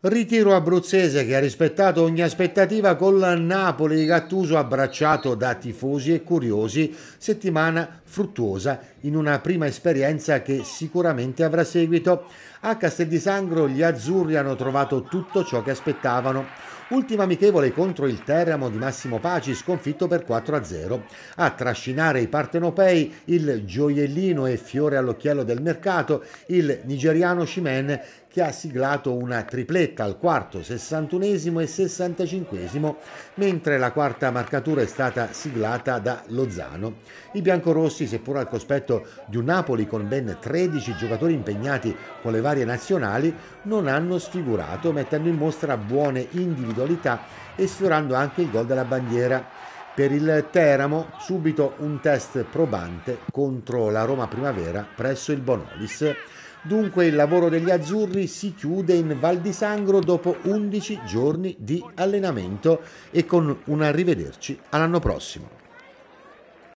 Ritiro abruzzese che ha rispettato ogni aspettativa con la Napoli di Gattuso abbracciato da tifosi e curiosi, settimana fruttuosa in una prima esperienza che sicuramente avrà seguito. A Castel di Sangro gli azzurri hanno trovato tutto ciò che aspettavano. Ultima amichevole contro il Teramo di Massimo Paci, sconfitto per 4-0. A trascinare i partenopei il gioiellino e fiore all'occhiello del mercato, il nigeriano Shimen, che ha siglato una tripletta spetta al quarto, 61 e 65, mentre la quarta marcatura è stata siglata da Lozano. I biancorossi, seppur al cospetto di un Napoli con ben 13 giocatori impegnati con le varie nazionali, non hanno sfigurato, mettendo in mostra buone individualità e sfiorando anche il gol della bandiera. Per il Teramo subito un test probante contro la Roma Primavera presso il Bonolis. Dunque il lavoro degli azzurri si chiude in Val di Sangro dopo 11 giorni di allenamento e con un arrivederci all'anno prossimo.